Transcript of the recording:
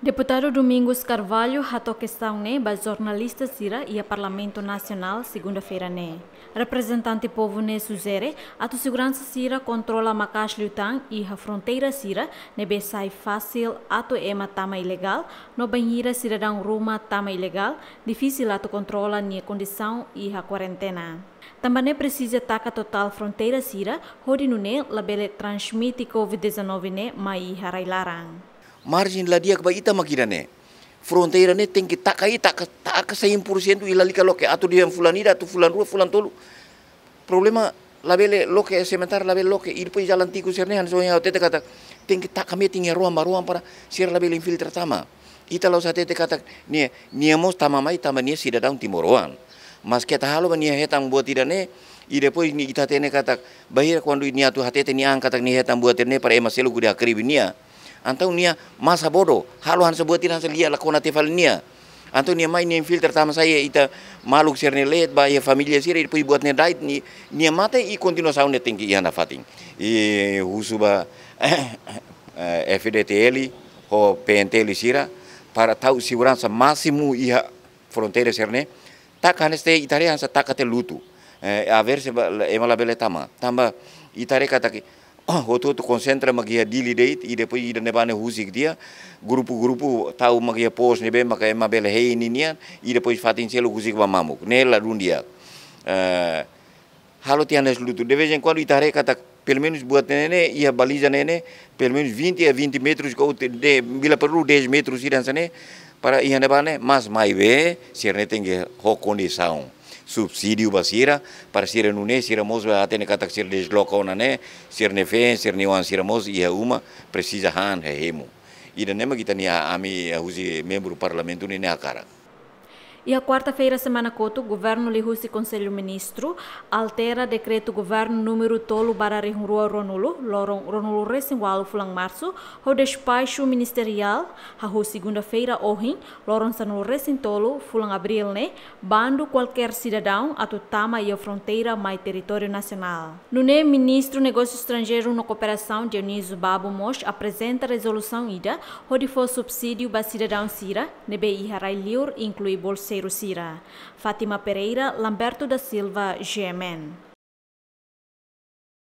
Deputado Domingos Carvalho ratou questão né, para jornalistas ira e a Parlamento Nacional segunda-feira né. Representante povo né sugere a segurança ira controla Macax Lutan e a fronteira ira né sai fácil ato ema é tama ilegal no banheira cidadão Roma tama ilegal difícil a ato controla nia condição e a quarentena. Também né, precisa taca total fronteira ira, onde no né labele transmite COVID-19 né mai harailarang. margin la dia ke ita makidane fronteira ne tengki tak kai tak tak ka sayin pursen ilali ka loke atu dia fulan ida atu fulan dua fulan tolu problema labele loke sementara labele loke ir pun jalan tiku serne han sonya tete kata tengki tak kami tinggi ruang baruan para sir labele infiltra sama ita lo sate kata nie nie mos tamamai tamania sida daun timoroan mas kita halo nia hetang buat ne i depois ni kita tene kata bahir kwandu ini atu hatete ni ang kata ni hetang buat tene para emaselu gudia kribinia Antaunia masa bodoh. Halu han sebuah tidak selia lakona tefalnia. Antaunia mai filter tam saya ita maluk sirne let ba ya familia sire pui buat nia dait ni nia mate i continuo tinggi iana fating. I husuba eh, eh, FDTL ho PNTL sira para tahu segurança máximo ia fronteira sirne. Tak haneste itare hansa takate lutu. Eh, a ver se ema la bele tama. Tamba itare kata ki Oto ah, itu konsentra magia dili deit ide po ida ne bane husik dia grupu grupu tau magia pos nebe maka ema bele hei ni nian ida fatin selu husik ba mamuk ne la dundia uh, eh, halo tian es lutu de kwalu en quando itare kata pelo menos buat nene ia baliza nene pelo menos 20 a 20 metros ko de bila perlu 10 metros iran sane para ia ne bane mas mai be sirne tenge saung subsidiu basira para sira nune sira mos va tene katak sira desloka onane sira nefe sira niwan sira mos ia uma precisa han hemu ida nema kita ni ami huzi membro parlamento ni ne akara E a quarta-feira, semana coto, governo Lihusi Conselho Ministro altera decreto governo número tolo para Rua Ronulo, Loron Ronulo Resingualo Fulang Março, o despacho ministerial, a segunda-feira, Ohin, Loron Sanulo Recintolo, Fulang Abril, né? Bando qualquer cidadão a Tutama e a fronteira mais território nacional. No ministro Negócio Estrangeiro na Cooperação, Dionísio Babo Mosh, apresenta a resolução IDA, onde for subsídio para cidadão Sira, Nebe iharai Liur, inclui bolsa Cruzeiro Fátima Pereira, Lamberto da Silva, GMN.